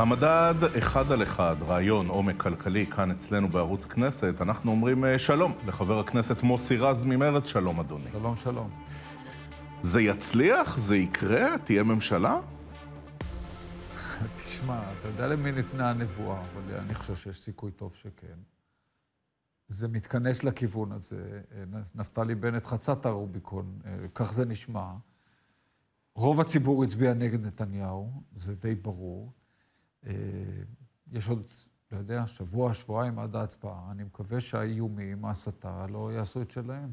המדד אחד על אחד, רעיון עומק כלכלי, כאן אצלנו בערוץ כנסת, אנחנו אומרים אה, שלום לחבר הכנסת מוסי רז ממרץ, שלום אדוני. שלום, שלום. זה יצליח? זה יקרה? תהיה ממשלה? תשמע, אתה יודע למי ניתנה הנבואה, אבל אה, אני חושב שיש סיכוי טוב שכן. זה מתכנס לכיוון הזה. אה, נפתלי בנט חצה את הרוביקון, כך זה נשמע. רוב הציבור הצביע נגד נתניהו, זה די ברור. אה, יש עוד, לא יודע, שבוע, שבועיים עד ההצבעה. אני מקווה שהאיומים, ההסתה, לא יעשו את שלהם.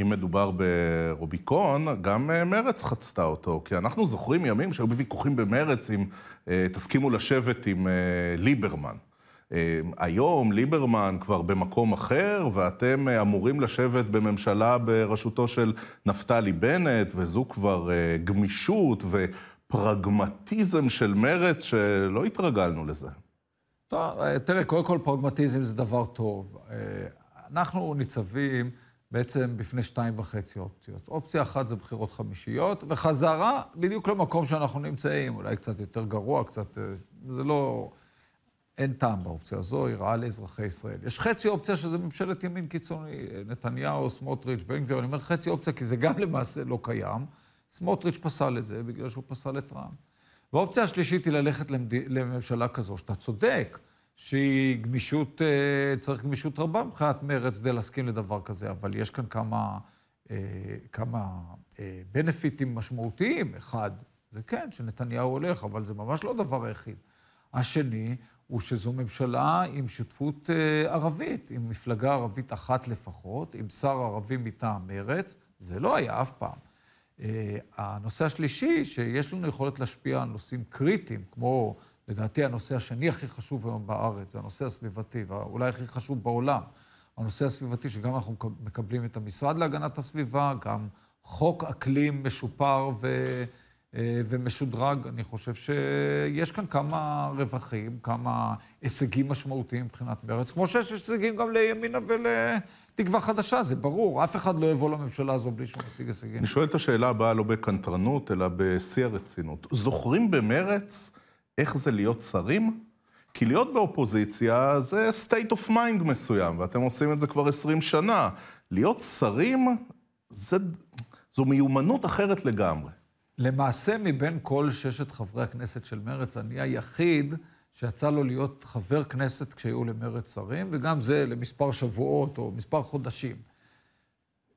אם מדובר ברוביקון, גם אה, מרץ חצתה אותו. כי אנחנו זוכרים ימים שהיו בוויכוחים במרץ אם אה, תסכימו לשבת עם ליברמן. היום ליברמן כבר במקום אחר, ואתם אמורים לשבת בממשלה בראשותו של נפתלי בנט, וזו כבר גמישות, ו... פרגמטיזם של מרץ שלא התרגלנו לזה. טוב, אה, תראה, קודם כל פרגמטיזם זה דבר טוב. אה, אנחנו ניצבים בעצם בפני שתיים וחצי אופציות. אופציה אחת זה בחירות חמישיות, וחזרה בדיוק למקום שאנחנו נמצאים, אולי קצת יותר גרוע, קצת... אה, זה לא... אין טעם באופציה הזו, היא רעה לאזרחי ישראל. יש חצי אופציה שזה ממשלת ימין קיצוני, נתניהו, סמוטריץ', בן גביר, אני אומר חצי אופציה כי זה גם למעשה לא קיים. סמוטריץ' פסל את זה בגלל שהוא פסל את רע"מ. והאופציה השלישית היא ללכת למד... לממשלה כזו, שאתה צודק, שהיא גמישות, אה, צריך גמישות רבה מבחינת מרץ כדי להסכים לדבר כזה, אבל יש כאן כמה, אה, כמה אה, בנפיטים משמעותיים. אחד, זה כן, שנתניהו הולך, אבל זה ממש לא הדבר היחיד. השני, הוא שזו ממשלה עם שותפות אה, ערבית, עם מפלגה ערבית אחת לפחות, עם שר ערבי מטעם מרץ, זה לא היה אף פעם. אה, הנושא השלישי, שיש לנו יכולת להשפיע על נושאים קריטיים, כמו לדעתי הנושא השני הכי חשוב היום בארץ, זה הנושא הסביבתי, ואולי הכי חשוב בעולם, הנושא הסביבתי, שגם אנחנו מקבלים את המשרד להגנת הסביבה, גם חוק אקלים משופר ו... אה, ומשודרג. אני חושב שיש כאן כמה רווחים, כמה הישגים משמעותיים מבחינת מרץ, כמו שיש הישגים גם לימינה ולתקווה חדשה, זה ברור. אף אחד לא יבוא לממשלה הזו בלי שהוא משיג הישגים. אני שואל את השאלה הבאה לא בקנטרנות, אלא בשיא הרצינות. זוכרים במרץ איך זה להיות שרים? כי להיות באופוזיציה זה state of mind מסוים, ואתם עושים את זה כבר 20 שנה. להיות שרים זה, זו מיומנות אחרת לגמרי. למעשה, מבין כל ששת חברי הכנסת של מרצ, אני היחיד שיצא לו להיות חבר כנסת כשהיו למרצ שרים, וגם זה למספר שבועות או מספר חודשים.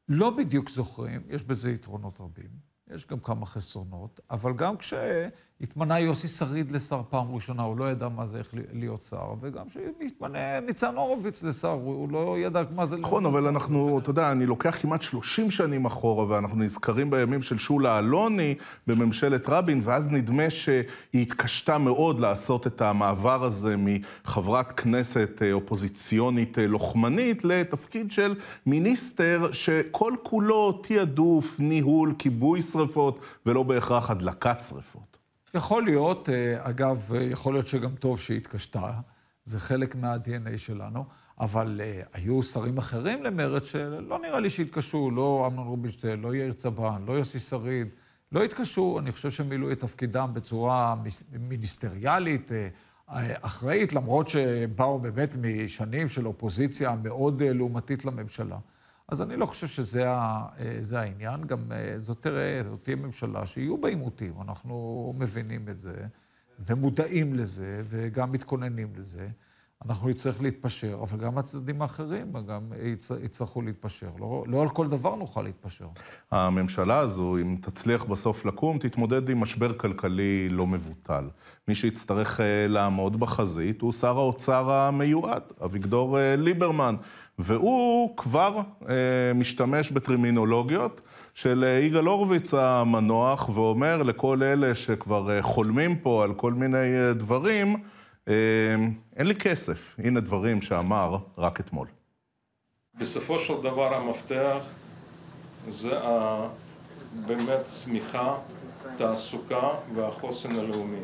לא בדיוק זוכרים, יש בזה יתרונות רבים, יש גם כמה חסרונות, אבל גם כש... התמנה יוסי שריד לשר פעם ראשונה, הוא לא ידע מה זה איך להיות שר, וגם שהתמנה ניצן הורוביץ לשר, הוא, הוא לא ידע מה זה... נכון, אבל אנחנו, אתה יודע, אני לוקח כמעט 30 שנים אחורה, ואנחנו נזכרים בימים של שולה אלוני בממשלת רבין, ואז נדמה שהיא התקשתה מאוד לעשות את המעבר הזה מחברת כנסת אה, אופוזיציונית אה, לוחמנית לתפקיד של מיניסטר שכל כולו תעדוף, ניהול, כיבוי שרפות, ולא בהכרח הדלקת שרפות. יכול להיות, אה, אגב, יכול להיות שגם טוב שהיא התקשתה, זה חלק מה-DNA שלנו, אבל אה, היו שרים אחרים למרץ שלא נראה לי שהתקשו, לא אמנון רובינשטיין, לא יאיר צבן, לא יוסי שריד, לא התקשו, אני חושב שהם מילאו את תפקידם בצורה מיניסטריאלית, אה, אחראית, למרות שבאו באמת משנים של אופוזיציה מאוד לעומתית לממשלה. אז אני לא חושב שזה ה, אה, העניין. גם אה, זאת תראה, זאת תהיה ממשלה שיהיו בה עימותים. אנחנו מבינים את זה, ומודעים לזה, וגם מתכוננים לזה. אנחנו נצטרך להתפשר, אבל גם הצדדים האחרים גם יצטרכו להתפשר. לא, לא על כל דבר נוכל להתפשר. הממשלה הזו, אם תצליח בסוף לקום, תתמודד עם משבר כלכלי לא מבוטל. מי שיצטרך אה, לעמוד בחזית הוא שר האוצר המיועד, אביגדור ליברמן. והוא כבר אה, משתמש בטרמינולוגיות של אה, יגאל הורוביץ המנוח, ואומר לכל אלה שכבר אה, חולמים פה על כל מיני אה, דברים, אה, אין לי כסף. הנה דברים שאמר רק אתמול. בסופו של דבר המפתח זה ה... באמת צמיחה, תעסוקה והחוסן הלאומי.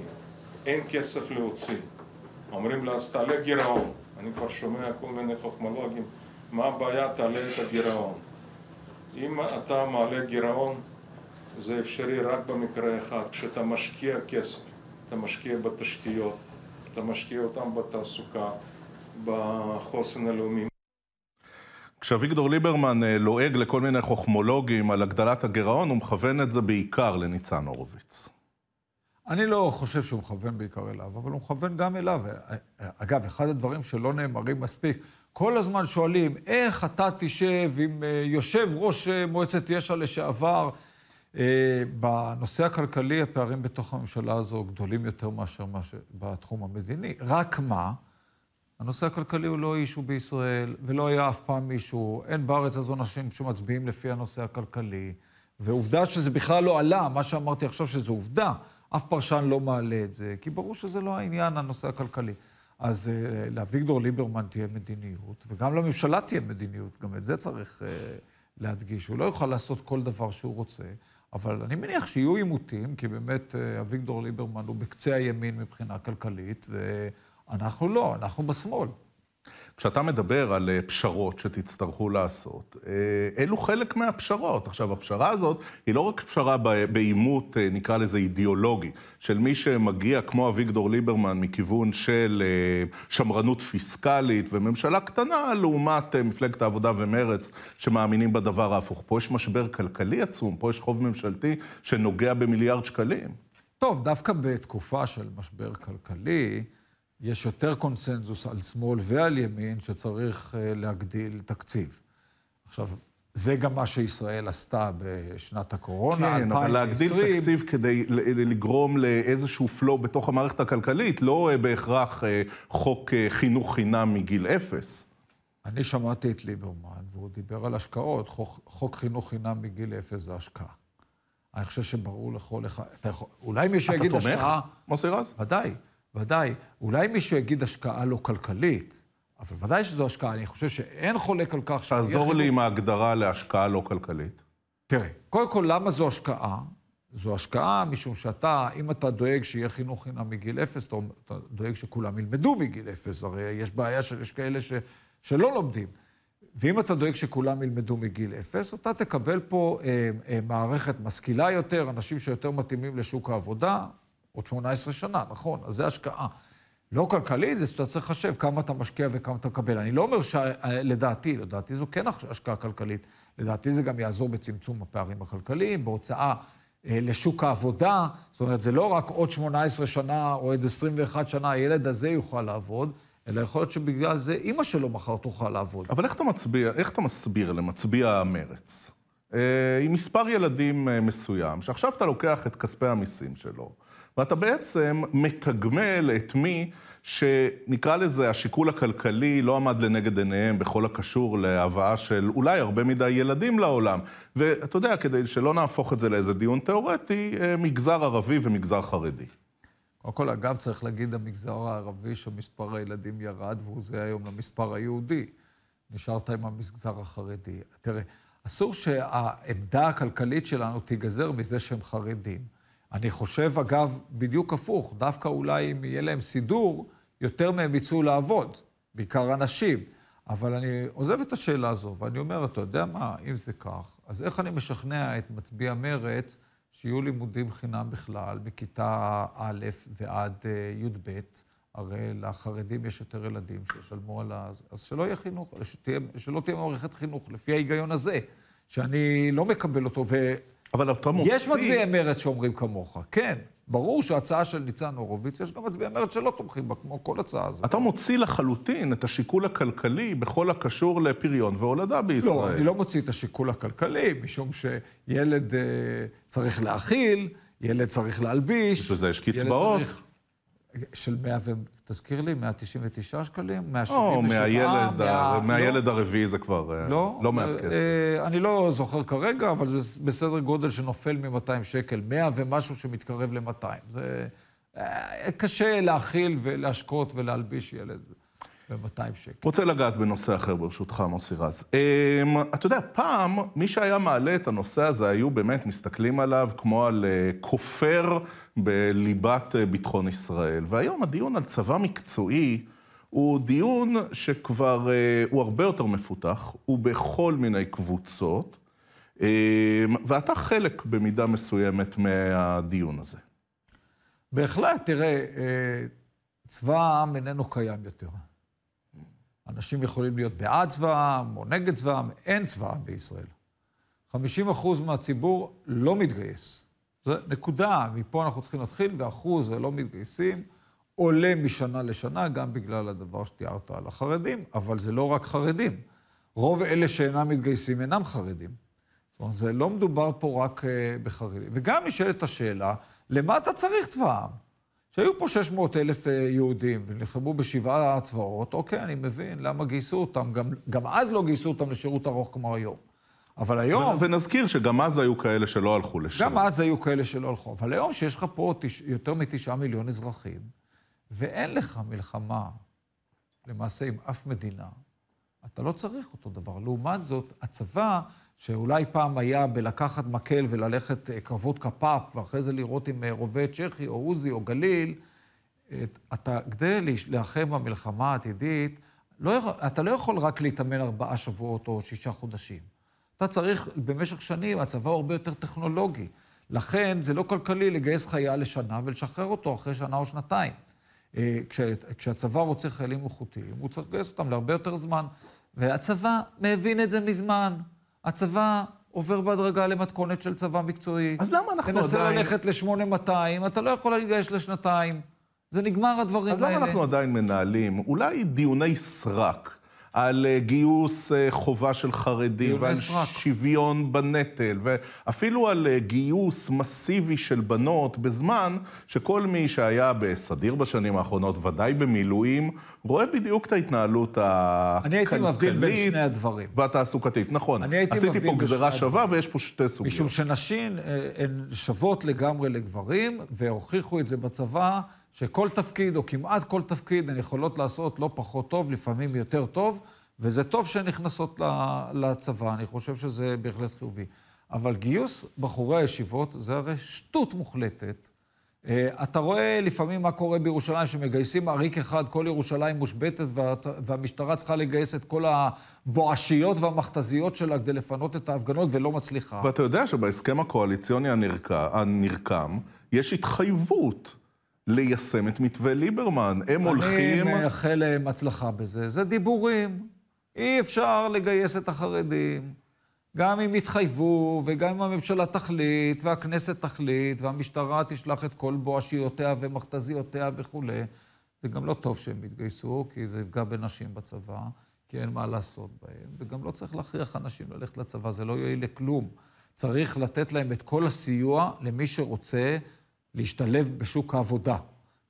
אין כסף להוציא. אומרים לה, אז תעלה גירעון. אני כבר שומע כל מיני חוכמולוגים, מה הבעיה? תעלה את הגירעון. אם אתה מעלה גירעון, זה אפשרי רק במקרה אחד, כשאתה משקיע כסף, אתה משקיע בתשתיות, אתה משקיע אותם בתעסוקה, בחוסן הלאומי. כשאביגדור ליברמן אה, לועג לכל מיני חוכמולוגים על הגדלת הגירעון, הוא מכוון את זה בעיקר לניצן הורוביץ. אני לא חושב שהוא מכוון בעיקר אליו, אבל הוא מכוון גם אליו. אה, אה, אגב, אחד הדברים שלא נאמרים מספיק, כל הזמן שואלים, איך אתה תשב עם אה, יושב ראש אה, מועצת יש"ע לשעבר? אה, בנושא הכלכלי הפערים בתוך הממשלה הזו גדולים יותר מאשר בתחום המדיני. רק מה? הנושא הכלכלי הוא לא אישו בישראל, ולא היה אף פעם מישהו, אין בארץ הזו אנשים שמצביעים לפי הנושא הכלכלי, ועובדה שזה בכלל לא עלה, מה שאמרתי עכשיו שזו עובדה. אף פרשן לא מעלה את זה, כי ברור שזה לא העניין, הנושא הכלכלי. אז uh, לאביגדור ליברמן תהיה מדיניות, וגם לממשלה תהיה מדיניות, גם את זה צריך uh, להדגיש. הוא לא יוכל לעשות כל דבר שהוא רוצה, אבל אני מניח שיהיו עימותים, כי באמת uh, אביגדור ליברמן הוא בקצה הימין מבחינה כלכלית, ואנחנו לא, אנחנו בשמאל. כשאתה מדבר על אה, פשרות שתצטרכו לעשות, אה, אלו חלק מהפשרות. עכשיו, הפשרה הזאת היא לא רק פשרה בעימות, אה, נקרא לזה אידיאולוגי, של מי שמגיע, כמו אביגדור ליברמן, מכיוון של שמרנות פיסקלית וממשלה קטנה, לעומת מפלגת העבודה ומרץ, שמאמינים בדבר ההפוך. פה יש משבר כלכלי עצום, פה יש חוב ממשלתי שנוגע במיליארד שקלים. טוב, דווקא בתקופה של משבר כלכלי, יש יותר קונסנזוס על שמאל ועל ימין שצריך אה, להגדיל תקציב. עכשיו, זה גם מה שישראל עשתה בשנת הקורונה, כן, 2020. כן, אבל להגדיל תקציב כדי לגרום לאיזשהו פלואו בתוך המערכת הכלכלית, לא אה, בהכרח אה, חוק חינוך חינם מגיל אפס. אני שמעתי את ליברמן, והוא דיבר על השקעות. חוק, חוק חינוך חינם מגיל אפס זה השקעה. אני חושב שברור לכל אחד... אתה יכול, אולי מישהו יגיד השקעה... אתה תומך, מוסי רז? ודאי. ודאי, אולי מישהו יגיד השקעה לא כלכלית, אבל ודאי שזו השקעה, אני חושב שאין חולק על כך ש... תעזור לי עם ההגדרה להשקעה לא כלכלית. תראה, קודם כל, למה זו השקעה? זו השקעה משום שאתה, אם אתה דואג שיהיה חינוך חינם מגיל אפס, אתה, אתה דואג שכולם ילמדו מגיל אפס, הרי יש בעיה שיש כאלה ש, שלא לומדים. ואם אתה דואג שכולם ילמדו מגיל אפס, אתה תקבל פה אה, אה, מערכת משכילה יותר, אנשים שיותר מתאימים לשוק העבודה, עוד 18 שנה, נכון, אז זה השקעה. לא כלכלית, זה שאתה צריך לחשב כמה אתה משקיע וכמה אתה מקבל. אני לא אומר שלדעתי, לדעתי זו כן השקעה כלכלית, לדעתי זה גם יעזור בצמצום הפערים הכלכליים, בהוצאה אה, לשוק העבודה. זאת אומרת, זה לא רק עוד 18 שנה או עוד 21 שנה הילד הזה יוכל לעבוד, אלא יכול להיות שבגלל זה אימא שלו מחר תוכל לעבוד. אבל איך אתה, מצביע, איך אתה מסביר למצביע המרץ? אה, עם מספר ילדים אה, מסוים, שעכשיו אתה לוקח את כספי המיסים שלו, ואתה בעצם מתגמל את מי שנקרא לזה השיקול הכלכלי לא עמד לנגד עיניהם בכל הקשור להבאה של אולי הרבה מדי ילדים לעולם. ואתה יודע, כדי שלא נהפוך את זה לאיזה דיון תיאורטי, אה, מגזר ערבי ומגזר חרדי. קודם כל, אגב, צריך להגיד, המגזר הערבי שמספר הילדים ירד, והוא זה היום למספר היהודי. נשארת עם המגזר החרדי. תראה, אסור שהעמדה הכלכלית שלנו תיגזר מזה שהם חרדים. אני חושב, אגב, בדיוק הפוך, דווקא אולי אם יהיה להם סידור, יותר מהם יצאו לעבוד, בעיקר אנשים. אבל אני עוזב את השאלה הזו, ואני אומר, אתה יודע מה, אם זה כך, אז איך אני משכנע את מצביע מרץ שיהיו לימודים חינם בכלל, מכיתה א' ועד אה, י"ב? הרי לחרדים יש יותר ילדים שישלמו על ה... אז שלא יהיה חינוך, שתהיה, שלא תהיה מערכת חינוך, לפי ההיגיון הזה, שאני לא מקבל אותו, ו... אבל אתה מוציא... יש מצביעי מרץ שאומרים כמוך, כן. ברור שההצעה של ניצן הורוביץ, יש גם מצביעי מרצ שלא תומכים בה, כמו כל הצעה הזאת. אתה מוציא לחלוטין את השיקול הכלכלי בכל הקשור לפריון והולדה לא, בישראל. לא, אני לא מוציא את השיקול הכלכלי, משום שילד אה, צריך להאכיל, ילד צריך להלביש. בשביל זה יש קצבאות. צריך... של 100 ו... תזכיר לי, 199 שקלים, 177, או, מהילד, מה... ה... לא. מהילד לא, הרביעי זה כבר אה, לא, לא מעט אה, כסף. אה, אני לא זוכר כרגע, אבל זה בסדר גודל שנופל מ-200 שקל, 100 ומשהו שמתקרב ל-200. זה אה, קשה להכיל ולהשקות ולהלביש ילד. ב-200 שקל. רוצה לגעת בנושא אחר, ברשותך, מוסי רז. אמ, אתה יודע, פעם, מי שהיה מעלה את הנושא הזה, היו באמת מסתכלים עליו כמו על אה, כופר בליבת אה, ביטחון ישראל. והיום הדיון על צבא מקצועי... הוא דיון שכבר, אה, הוא הרבה יותר מפותח, הוא בכל מיני קבוצות, אמ, ואתה חלק במידה מסוימת מהדיון הזה. בהחלט, תראה, צבא העם איננו קיים יותר. אנשים יכולים להיות בעד צבא העם או נגד צבא העם, אין צבא העם בישראל. 50% מהציבור לא מתגייס. זו נקודה, מפה אנחנו צריכים להתחיל, ואחוז הלא מתגייסים עולה משנה לשנה, גם בגלל הדבר שתיארת על החרדים, אבל זה לא רק חרדים. רוב אלה שאינם מתגייסים אינם חרדים. זאת אומרת, זה לא מדובר פה רק אה, בחרדים. וגם נשאלת השאלה, למה אתה צריך צבא העם? שהיו פה 600 אלף אה, יהודים ונלחמו בשבעה צבאות, אוקיי, אני מבין למה גייסו אותם. גם, גם אז לא גייסו אותם לשירות ארוך כמו היום. אבל היום... ו- ונזכיר שגם אז היו כאלה שלא הלכו לשם. גם אז היו כאלה שלא הלכו. אבל היום שיש לך פה תש... יותר מתשעה מיליון אזרחים, ואין לך מלחמה למעשה עם אף מדינה, אתה לא צריך אותו דבר. לעומת זאת, הצבא שאולי פעם היה בלקחת מקל וללכת אה, קרבות כפ"פ, ואחרי זה לראות עם אה, רובה צ'כי או עוזי או גליל, את, אתה, כדי להילחם במלחמה העתידית, לא אתה לא יכול רק להתאמן ארבעה שבועות או שישה חודשים. אתה צריך, במשך שנים, הצבא הוא הרבה יותר טכנולוגי. לכן זה לא כלכלי לגייס חייל לשנה ולשחרר אותו אחרי שנה או שנתיים. אה, כש, כשהצבא רוצה חיילים איכותיים, הוא צריך לגייס אותם להרבה יותר זמן. והצבא מבין את זה מזמן. הצבא עובר בהדרגה למתכונת של צבא מקצועי. אז למה אנחנו עדיין... תנסה ללכת ל-8200, אתה לא יכול להתגייס לשנתיים. זה נגמר הדברים האלה. אז למה אנחנו עדיין מנהלים אולי דיוני סרק על אה, גיוס אה, חובה של חרדים, ועל סרק. שוויון בנטל, ואפילו על אה, גיוס מסיבי של בנות בזמן שכל מי שהיה בסדיר בשנים האחרונות, ודאי במילואים, רואה בדיוק את ההתנהלות הכלכלית והתעסוקתית. נכון. אני הייתי מבדיל בין שני הדברים. נכון, עשיתי פה גזרה שווה ויש פה שתי סוגיות. משום שנשים הן שוות לגמרי לגברים, והוכיחו את זה בצבא. שכל תפקיד, או כמעט כל תפקיד, הן יכולות לעשות לא פחות טוב, לפעמים יותר טוב, וזה טוב שהן נכנסות לצבא, אני חושב שזה בהחלט חיובי. אבל גיוס בחורי הישיבות זה הרי שטות מוחלטת. אה, אתה רואה לפעמים מה קורה בירושלים, שמגייסים עריק אחד, כל ירושלים מושבתת, והמשטרה צריכה לגייס את כל הבואשיות והמכתזיות שלה כדי לפנות את ההפגנות, ולא מצליחה. ואתה יודע שבהסכם הקואליציוני הנרקם, יש התחייבות ליישם את מתווה ליברמן. הם הולכים... אני מאחל להם הצלחה בזה. זה דיבורים. אי אפשר לגייס את החרדים. גם אם יתחייבו, וגם אם הממשלה תחליט, והכנסת תחליט, והמשטרה תשלח את כל בואשיותיה ומכתזיותיה וכולי, זה גם לא טוב שהם יתגייסו, כי זה יפגע בנשים בצבא, כי אין מה לעשות בהם, וגם לא צריך להכריח אנשים ללכת לצבא, זה לא יועיל לכלום. צריך לתת להם את כל הסיוע למי שרוצה להשתלב בשוק העבודה.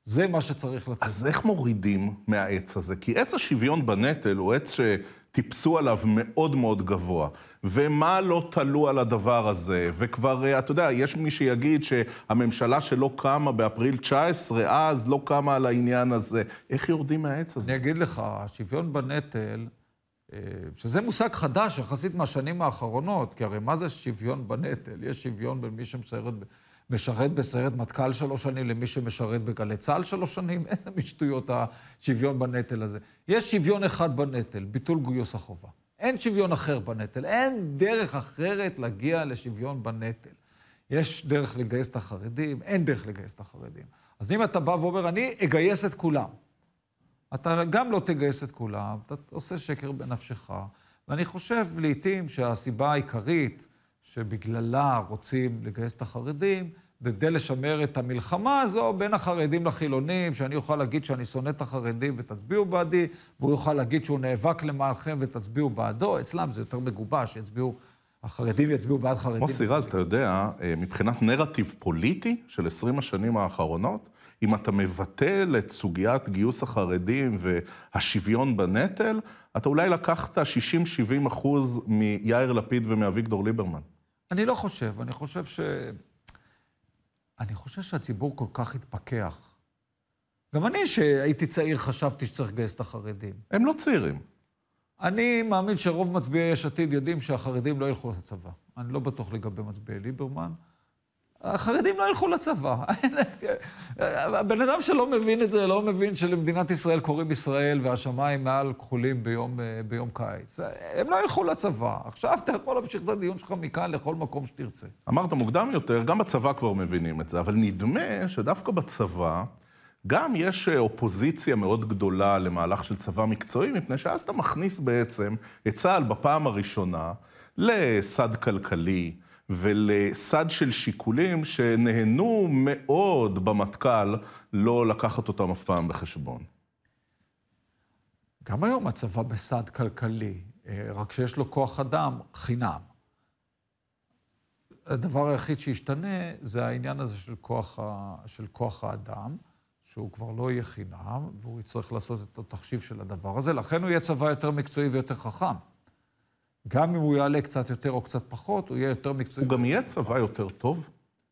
זה מה שצריך לתת. אז איך מורידים מהעץ הזה? כי עץ השוויון בנטל הוא עץ שטיפסו עליו מאוד מאוד גבוה. ומה לא תלו על הדבר הזה? וכבר, אה, אתה יודע, יש מי שיגיד שהממשלה שלא קמה באפריל 19, אז לא קמה על העניין הזה. איך יורדים מהעץ הזה? אני אגיד לך, השוויון בנטל, אה, שזה מושג חדש יחסית מהשנים האחרונות, כי הרי מה זה שוויון בנטל? יש שוויון בין מי שמשרת... משרת בסיירת מטכ"ל שלוש שנים למי שמשרת בגלי צה"ל שלוש שנים? איזה משטויות השוויון בנטל הזה. יש שוויון אחד בנטל, ביטול גיוס החובה. אין שוויון אחר בנטל. אין דרך אחרת להגיע לשוויון בנטל. יש דרך לגייס את החרדים, אין דרך לגייס את החרדים. אז אם אתה בא ואומר, אני אגייס את כולם, אתה גם לא תגייס את כולם, אתה עושה שקר בנפשך. ואני חושב לעתים שהסיבה העיקרית שבגללה רוצים לגייס את החרדים, כדי לשמר את המלחמה הזו בין החרדים לחילונים, שאני אוכל להגיד שאני שונא את החרדים ותצביעו בעדי, והוא יוכל להגיד שהוא נאבק למענכם ותצביעו בעדו. אצלם זה יותר מגובש, יצביעו, החרדים יצביעו בעד חרדים. מוסי רז, אתה יודע, אה, מבחינת נרטיב פוליטי של 20 השנים האחרונות, אם אתה מבטל את סוגיית גיוס החרדים והשוויון בנטל, אתה אולי לקחת 60-70 אחוז מיאיר לפיד ומאביגדור ליברמן. אני לא חושב, אני חושב ש... אני חושב שהציבור כל כך התפכח. גם אני, שהייתי צעיר, חשבתי שצריך לגייס את החרדים. הם לא צעירים. אני מאמין שרוב מצביעי יש עתיד יודעים שהחרדים לא ילכו לצבא. אני לא בטוח לגבי מצביעי ליברמן. החרדים לא ילכו לצבא. הבן אדם שלא מבין את זה, לא מבין שלמדינת ישראל קוראים ישראל והשמיים מעל כחולים ביום, אה, ביום קיץ. הם לא ילכו לצבא. עכשיו אתה יכול להמשיך את הדיון שלך מכאן לכל מקום שתרצה. אמרת מוקדם יותר, גם בצבא כבר מבינים את זה, אבל נדמה שדווקא בצבא... גם יש אה, אופוזיציה מאוד גדולה למהלך של צבא מקצועי, מפני שאז אתה מכניס בעצם את צה"ל בפעם הראשונה לסד כלכלי, ולסד של שיקולים שנהנו מאוד במטכ"ל לא לקחת אותם אף פעם בחשבון. גם היום הצבא בסד כלכלי, אה, רק שיש לו כוח אדם חינם. הדבר היחיד שישתנה זה העניין הזה של כוח, ה... של כוח האדם, שהוא כבר לא יהיה חינם, והוא יצטרך לעשות את התחשיב של הדבר הזה, לכן הוא יהיה צבא יותר מקצועי ויותר חכם. גם אם הוא יעלה קצת יותר או קצת פחות, הוא יהיה יותר מקצועי. הוא גם יהיה צבא יותר טוב?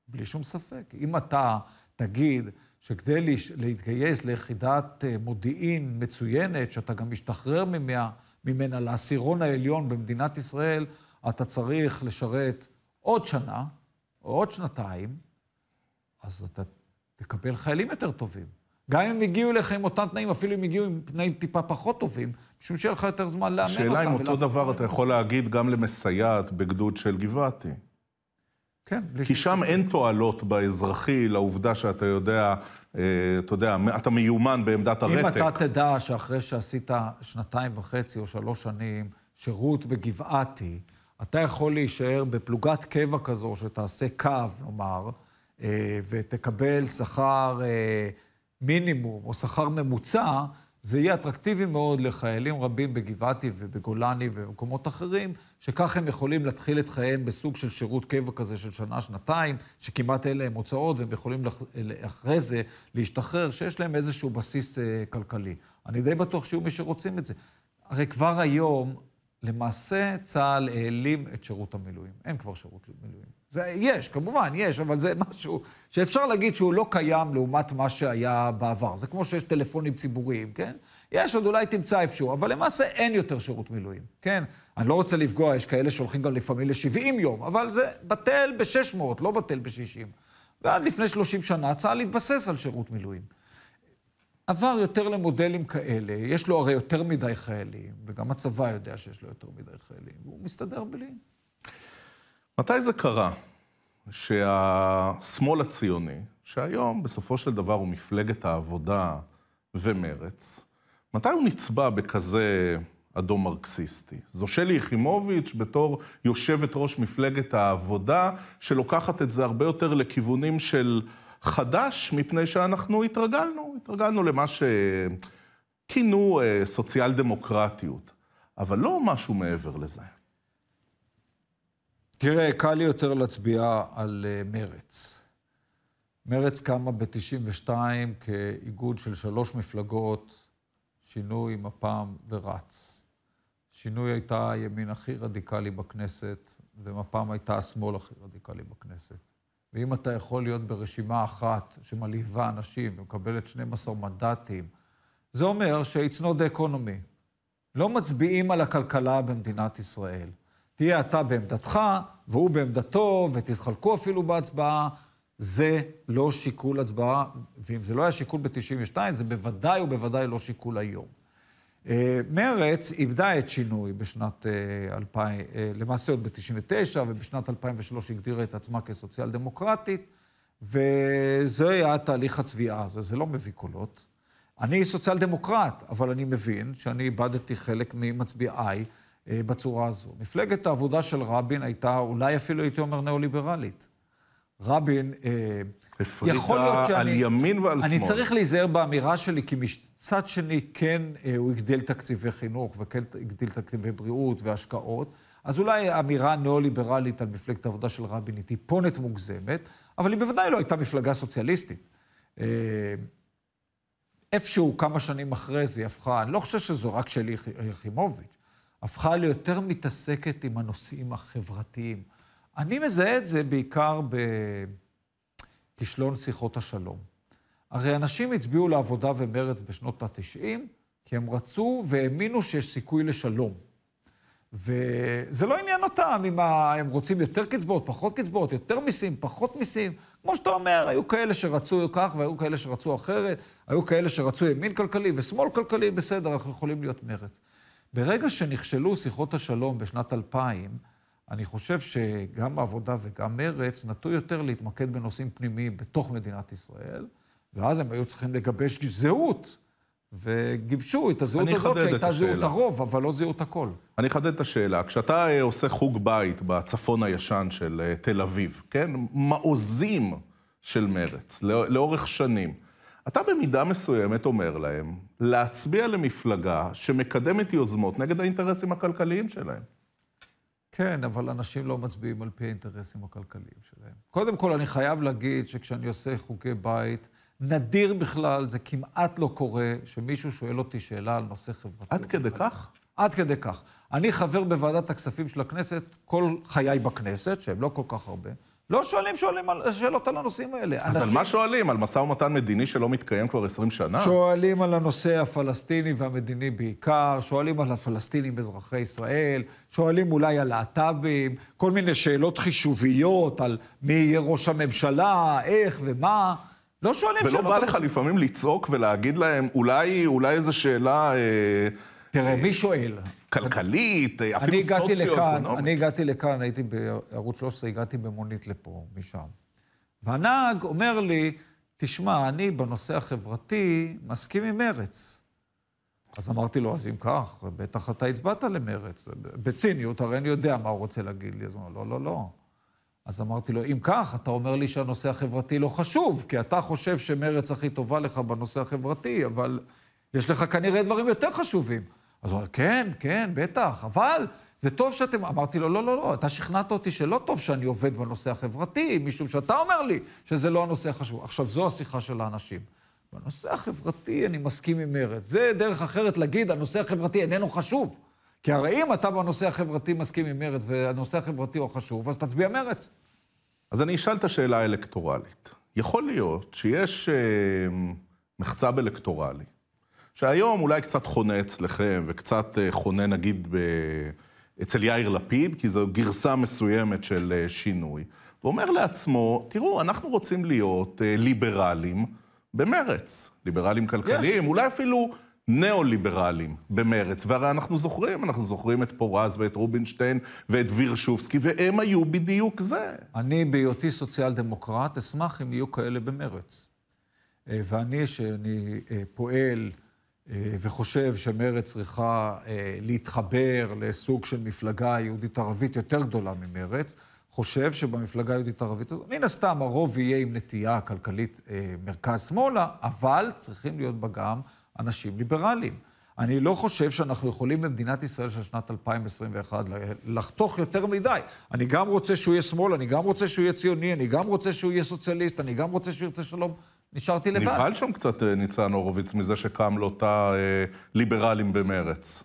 בלי שום ספק. אם אתה תגיד שכדי להתגייס ליחידת אה, מודיעין מצוינת, שאתה גם משתחרר ממנה, ממנה לעשירון העליון במדינת ישראל, אתה צריך לשרת עוד שנה או עוד שנתיים, אז אתה תקבל חיילים יותר טובים. גם אם הגיעו אליך עם אותם תנאים, אפילו אם הגיעו עם תנאים טיפה פחות טובים, משום שיהיה לך יותר זמן לאמן אותם. השאלה אם אותו דבר אתה יכול להגיד גם למסייעת בגדוד של גבעתי. כן. כי שם אין תועלות באזרחי לעובדה שאתה יודע, אה, אתה יודע, אתה מיומן בעמדת הרתק. אם אתה תדע שאחרי שעשית שנתיים וחצי או שלוש שנים שירות בגבעתי, אתה יכול להישאר בפלוגת קבע כזו שתעשה קו, נאמר, אה, ותקבל שכר... אה, מינימום או שכר ממוצע, זה יהיה אטרקטיבי מאוד לחיילים רבים בגבעתי ובגולני ובמקומות אחרים, שכך הם יכולים להתחיל את חייהם בסוג של שירות קבע כזה של שנה, שנתיים, שכמעט אין להם הוצאות, והם יכולים לח... אחרי זה להשתחרר, שיש להם איזשהו בסיס אה, כלכלי. אני די בטוח שיהיו מי שרוצים את זה. הרי כבר היום למעשה צה"ל העלים את שירות המילואים. אין כבר שירות מילואים. זה יש, כמובן, יש, אבל זה משהו שאפשר להגיד שהוא לא קיים לעומת מה שהיה בעבר. זה כמו שיש טלפונים ציבוריים, כן? יש עוד, אולי תמצא איפשהו, אבל למעשה אין יותר שירות מילואים, כן? אני לא רוצה לפגוע, יש כאלה שהולכים גם לפעמים ל-70 יום, אבל זה בטל ב-600, לא בטל ב-60. ועד לפני 30 שנה צה"ל התבסס על שירות מילואים. עבר יותר למודלים כאלה, יש לו הרי יותר מדי חיילים, וגם הצבא יודע שיש לו יותר מדי חיילים, והוא מסתדר בלי. מתי זה קרה שהשמאל הציוני, שהיום בסופו של דבר הוא מפלגת העבודה ומרץ, מתי הוא נצבע בכזה אדום מרקסיסטי? זו שלי יחימוביץ' בתור יושבת ראש מפלגת העבודה, שלוקחת את זה הרבה יותר לכיוונים של... חדש, מפני שאנחנו התרגלנו, התרגלנו למה שכינו אה, סוציאל דמוקרטיות, אבל לא משהו מעבר לזה. תראה, קל לי יותר להצביע על מרץ. אה, מרץ קמה ב-92 כאיגוד של שלוש מפלגות, שינוי, מפ"ם ורץ. שינוי הייתה הימין הכי רדיקלי בכנסת, ומפ"ם הייתה השמאל הכי רדיקלי בכנסת. ואם אתה יכול להיות ברשימה אחת שמלהיבה אנשים ומקבלת 12 מנדטים, זה אומר ש-it's not the economy. לא מצביעים על הכלכלה במדינת ישראל. תהיה אתה בעמדתך, והוא בעמדתו, ותתחלקו אפילו בהצבעה. זה לא שיקול הצבעה, ואם זה לא היה שיקול ב-92, זה בוודאי ובוודאי לא שיקול היום. אה, מרץ איבדה את שינוי בשנת 2000, אה, אה, למעשה עוד ב-99, ובשנת 2003 הגדירה את עצמה כסוציאל דמוקרטית, וזה היה תהליך הצביעה הזה, זה לא מביא קולות. אני סוציאל דמוקרט, אבל אני מבין שאני איבדתי חלק ממצביעיי בצורה הזו. מפלגת העבודה של רבין הייתה אולי אפילו, הייתי אומר, ניאו-ליברלית. רבין, אה, יכול להיות שאני... הפרידה על ימין ועל אני שמאל. אני צריך להיזהר באמירה שלי, כי מצד שני, כן, אה, הוא הגדיל תקציבי חינוך, וכן הגדיל תקציבי בריאות והשקעות, אז אולי האמירה הניאו-ליברלית על מפלגת העבודה של רבין היא טיפונת מוגזמת, אבל היא בוודאי לא הייתה מפלגה סוציאליסטית. אה, איפשהו, כמה שנים אחרי זה, היא הפכה, אני לא חושב שזו רק שלי יחימוביץ', הפכה ליותר מתעסקת עם הנושאים החברתיים. אני מזהה את זה בעיקר בכישלון שיחות השלום. הרי אנשים הצביעו לעבודה ומרץ בשנות ה-90, כי הם רצו והאמינו שיש סיכוי לשלום. וזה לא עניין אותם אם הם רוצים יותר קצבאות, פחות קצבאות, יותר מיסים, פחות מיסים. כמו שאתה אומר, היו כאלה שרצו כך והיו כאלה שרצו אחרת, היו כאלה שרצו ימין כלכלי ושמאל כלכלי, בסדר, אנחנו יכולים להיות מרץ. ברגע שנכשלו שיחות השלום בשנת 2000, אני חושב שגם העבודה וגם מרצ נטו יותר להתמקד בנושאים פנימיים בתוך מדינת ישראל, ואז הם היו צריכים לגבש זהות, וגיבשו את הזהות הזאת, שהייתה זהות הרוב, אבל לא זהות הכל. אני אחדד את השאלה. כשאתה אה, עושה חוג בית בצפון הישן של אה, תל אביב, כן? מעוזים של מרץ, לא, לאורך שנים. אתה במידה מסוימת אומר להם להצביע למפלגה שמקדמת יוזמות נגד האינטרסים הכלכליים שלהם. כן, אבל אנשים לא מצביעים על פי האינטרסים הכלכליים שלהם. קודם כל, אני חייב להגיד שכשאני עושה חוגי בית, נדיר בכלל, זה כמעט לא קורה, שמישהו שואל אותי שאלה על נושא חברתי. עד כדי כך? עד כדי כך. אני חבר בוועדת הכספים של הכנסת, כל חיי בכנסת, שהם לא כל כך הרבה, לא שואלים, שואלים על, שאלות על הנושאים האלה. אז אנשים... על מה שואלים? על משא ומתן מדיני שלא מתקיים כבר 20 שנה? שואלים על הנושא הפלסטיני והמדיני בעיקר, שואלים על הפלסטינים אזרחי ישראל, שואלים אולי על להט"בים, כל מיני שאלות חישוביות על מי יהיה ראש הממשלה, איך ומה. לא שואלים ולא שאלות... ולא בא לך לפעמים לצעוק ולהגיד להם, אולי, אולי איזו שאלה... אה... תראה, מי שואל? כלכלית, אפילו סוציו-אקונומית. אני הגעתי לכאן, הייתי בערוץ 13, הגעתי במונית לפה, משם. והנהג אומר לי, תשמע, אני בנושא החברתי מסכים עם מרץ. אז אמרתי לו, אז אם כך, בטח אתה הצבעת למרץ. בציניות, הרי אני יודע מה הוא רוצה להגיד לי. אז הוא אמר, לא, לא, לא. אז אמרתי לו, אם כך, אתה אומר לי שהנושא החברתי לא חשוב, כי אתה חושב שמרץ הכי טובה לך בנושא החברתי, אבל יש לך כנראה דברים יותר חשובים. אז הוא אמר, כן, כן, בטח, אבל זה טוב שאתם... אמרתי לו, לא, לא, לא, אתה שכנעת אותי שלא טוב שאני עובד בנושא החברתי, משום שאתה אומר לי שזה לא הנושא החשוב. עכשיו, זו השיחה של האנשים. בנושא החברתי אני מסכים עם מרץ. זה דרך אחרת להגיד, הנושא החברתי איננו חשוב. כי הרי אם אתה בנושא החברתי מסכים עם מרץ והנושא החברתי הוא חשוב, אז תצביע מרץ. אז אני אשאל את השאלה האלקטורלית. יכול להיות שיש אה, מחצב אלקטורלי שהיום אולי קצת חונה אצלכם, וקצת אה, חונה נגיד ב... אצל יאיר לפיד, כי זו גרסה מסוימת של אה, שינוי, ואומר לעצמו, תראו, אנחנו רוצים להיות אה, ליברלים במרץ, ליברלים כלכליים, יש. אולי אפילו ניאו-ליברלים במרץ. והרי אנחנו זוכרים, אנחנו זוכרים את פורז ואת רובינשטיין ואת וירשובסקי, והם היו בדיוק זה. אני, בהיותי סוציאל-דמוקרט, אשמח אם יהיו כאלה במרץ. ואני, שאני פועל... אה, וחושב שמרצ צריכה אה, להתחבר לסוג של מפלגה יהודית-ערבית יותר גדולה ממרצ, חושב שבמפלגה היהודית-ערבית הזאת, מן הסתם הרוב יהיה עם נטייה כלכלית אה, מרכז-שמאלה, אבל צריכים להיות בה גם אנשים ליברליים. אני לא חושב שאנחנו יכולים במדינת ישראל של שנת 2021 לחתוך יותר מדי. אני גם רוצה שהוא יהיה שמאל, אני גם רוצה שהוא יהיה ציוני, אני גם רוצה שהוא יהיה סוציאליסט, אני גם רוצה שהוא ירצה שלום. נשארתי לבד. נבהל שם קצת אה, ניצן הורוביץ מזה שקם לו תא אה, ליברלים במרץ.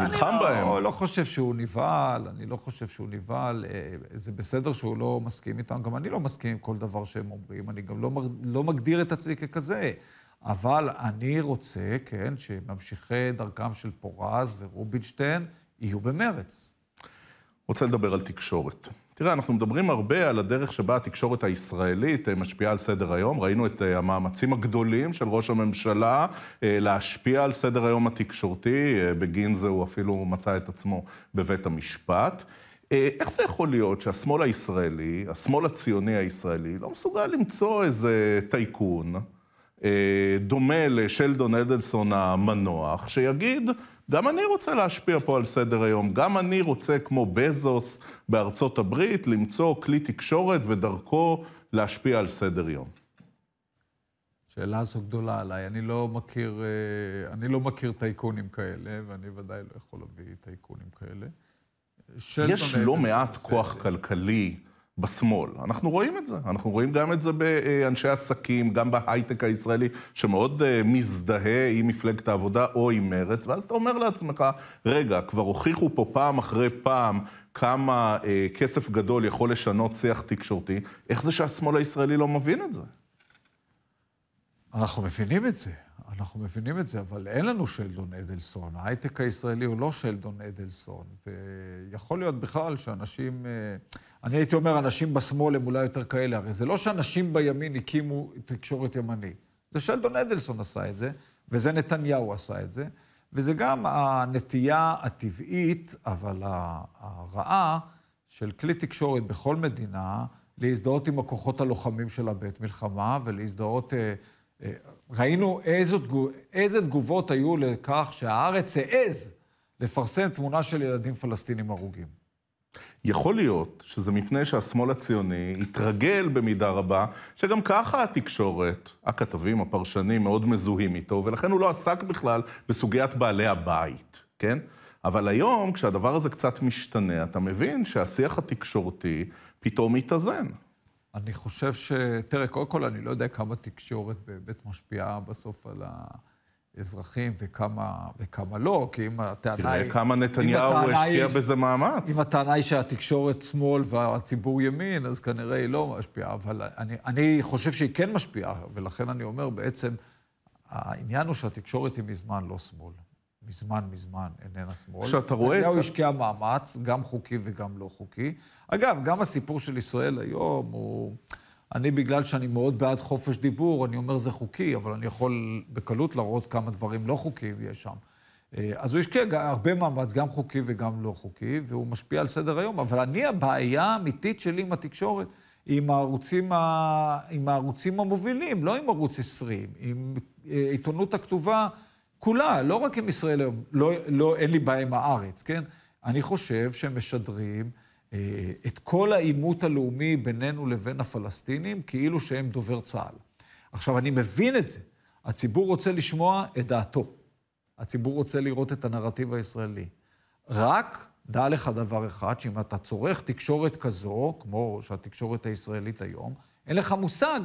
נלחם לא- בהם. אני לא חושב שהוא נבהל, אני לא חושב שהוא נבהל. אה, זה בסדר שהוא לא מסכים איתם, גם אני לא מסכים עם כל דבר שהם אומרים, אני גם לא, לא מגדיר את עצמי ככזה. אבל אני רוצה, כן, שממשיכי דרכם של פורז ורובינשטיין יהיו במרץ. רוצה לדבר על תקשורת. תראה, אנחנו מדברים הרבה על הדרך שבה התקשורת הישראלית אה, משפיעה על סדר היום. ראינו את אה, המאמצים הגדולים של ראש הממשלה אה, להשפיע על סדר היום התקשורתי, בגין זה הוא אפילו מצא את עצמו בבית המשפט. איך זה יכול להיות שהשמאל הישראלי, השמאל הציוני הישראלי, לא מסוגל למצוא איזה טייקון דומה לשלדון אדלסון המנוח, שיגיד... גם אני רוצה להשפיע פה על סדר היום. גם אני רוצה, כמו בזוס בארצות הברית, למצוא כלי תקשורת ודרכו להשפיע על סדר יום. שאלה זו גדולה עליי. אני לא מכיר, אה, אני לא מכיר טייקונים כאלה, ואני ודאי לא יכול להביא טייקונים כאלה. יש לא מעט כוח כלכלי. בשמאל. אנחנו רואים את זה, אנחנו רואים גם את זה באנשי עסקים, גם בהייטק הישראלי, שמאוד אה, מזדהה עם מפלגת העבודה או עם מרץ, ואז אתה אומר לעצמך, רגע, כבר הוכיחו פה פעם אחרי פעם כמה אה, כסף גדול יכול לשנות שיח תקשורתי, איך זה שהשמאל הישראלי לא מבין את זה? אנחנו מבינים את זה. אנחנו מבינים את זה, אבל אין לנו שלדון אדלסון. ההייטק הישראלי הוא לא שלדון אדלסון, ויכול להיות בכלל שאנשים... אה, אני הייתי אומר, אנשים בשמאל הם אולי יותר כאלה. הרי זה לא שאנשים בימין הקימו תקשורת ימנית. זה שלדון אדלסון עשה את זה, וזה נתניהו עשה את זה, וזה גם הנטייה הטבעית, אבל הרעה, של כלי תקשורת בכל מדינה, להזדהות עם הכוחות הלוחמים שלה בעת מלחמה, ולהזדהות... אה, ראינו תגוב... איזה תגובות היו לכך שהארץ העז לפרסם תמונה של ילדים פלסטינים הרוגים. יכול להיות שזה מפני שהשמאל הציוני התרגל במידה רבה, שגם ככה התקשורת, הכתבים, הפרשנים, מאוד מזוהים איתו, ולכן הוא לא עסק בכלל בסוגיית בעלי הבית, כן? אבל היום, כשהדבר הזה קצת משתנה, אתה מבין שהשיח התקשורתי פתאום מתאזן. אני חושב ש... תראה, קודם כל, אני לא יודע כמה תקשורת באמת משפיעה בסוף על האזרחים וכמה, וכמה לא, כי אם הטענה תראה היא... תראה כמה נתניהו השקיע היא... בזה מאמץ. אם הטענה היא שהתקשורת שמאל והציבור ימין, אז כנראה היא לא משפיעה, אבל אני, אני חושב שהיא כן משפיעה, ולכן אני אומר, בעצם, העניין הוא שהתקשורת היא מזמן לא שמאל. מזמן מזמן איננה שמאל. כשאתה רואה... נתניהו השקיע מאמץ, גם חוקי וגם לא חוקי. אגב, גם הסיפור של ישראל היום הוא... אני, בגלל שאני מאוד בעד חופש דיבור, אני אומר זה חוקי, אבל אני יכול בקלות להראות כמה דברים לא חוקיים יש שם. אה, אז הוא השקיע הרבה מאמץ, גם חוקי וגם לא חוקי, והוא משפיע על סדר היום. אבל אני, הבעיה האמיתית שלי עם התקשורת, עם הערוצים, ה... עם הערוצים המובילים, לא עם ערוץ 20, עם אה, עיתונות הכתובה כולה, לא רק עם ישראל היום, לא, לא, אין לי בעיה עם הארץ, כן? אני חושב שהם משדרים אה, את כל העימות הלאומי בינינו לבין הפלסטינים, כאילו שהם דובר צה"ל. עכשיו, אני מבין את זה. הציבור רוצה לשמוע את דעתו. הציבור רוצה לראות את הנרטיב הישראלי. רק דע לך דבר אחד, שאם אתה צורך תקשורת כזו, כמו שהתקשורת הישראלית היום, אין לך מושג,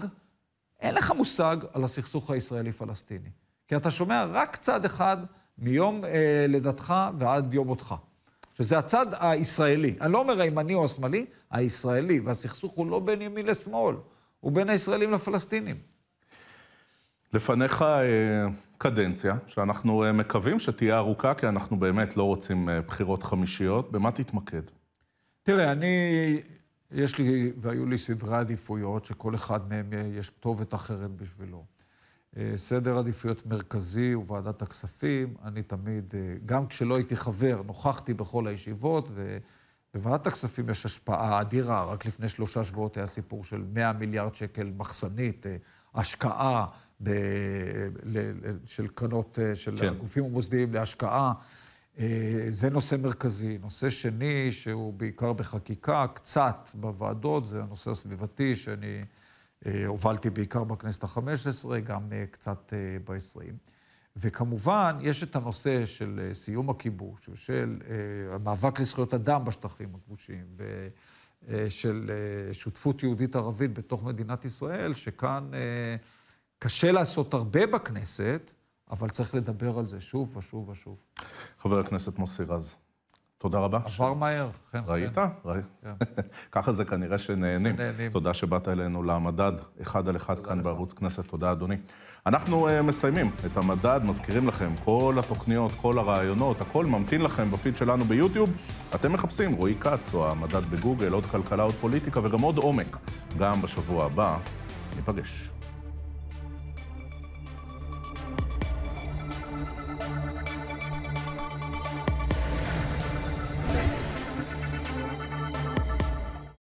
אין לך מושג על הסכסוך הישראלי-פלסטיני. כי אתה שומע רק צד אחד מיום אה, לידתך ועד יום מותך, שזה הצד הישראלי. אני לא אומר הימני או השמאלי, הישראלי, והסכסוך הוא לא בין ימין לשמאל, הוא בין הישראלים לפלסטינים. לפניך אה, קדנציה, שאנחנו אה, מקווים שתהיה ארוכה, כי אנחנו באמת לא רוצים אה, בחירות חמישיות. במה תתמקד? תראה, אני, יש לי, והיו לי סדרי עדיפויות, שכל אחד מהם אה, יש כתובת אחרת בשבילו. אה, סדר עדיפויות מרכזי וועדת הכספים. אני תמיד, אה, גם כשלא הייתי חבר, נוכחתי בכל הישיבות, ובוועדת הכספים יש השפעה אדירה. רק לפני שלושה שבועות היה סיפור של 100 מיליארד שקל מחסנית, אה, השקעה ב... ל... של קרנות, של כן. הגופים המוסדיים להשקעה. זה נושא מרכזי. נושא שני, שהוא בעיקר בחקיקה, קצת בוועדות, זה הנושא הסביבתי, שאני... אה, הובלתי בעיקר בכנסת החמש עשרה, גם אה, קצת אה, בעשרים. וכמובן, יש את הנושא של סיום הכיבוש, של המאבק לזכויות אדם בשטחים הכבושים, ושל שותפות יהודית-ערבית בתוך מדינת ישראל, שכאן קשה לעשות הרבה בכנסת, אבל צריך לדבר על זה שוב ושוב ושוב. חבר הכנסת מוסי רז. תודה רבה. עבר ש... מהר, כן. ראית? כן. ראית? כן. ככה זה כנראה שנהנים. נהנים. תודה שבאת אלינו למדד, אחד על אחד כאן לך. בערוץ כנסת. תודה, אדוני. אנחנו אה, מסיימים את המדד, מזכירים לכם, כל התוכניות, כל הרעיונות, הכל ממתין לכם בפיד שלנו ביוטיוב. אתם מחפשים רועי כץ או המדד בגוגל, עוד כלכלה, עוד פוליטיקה וגם עוד עומק. גם בשבוע הבא ניפגש.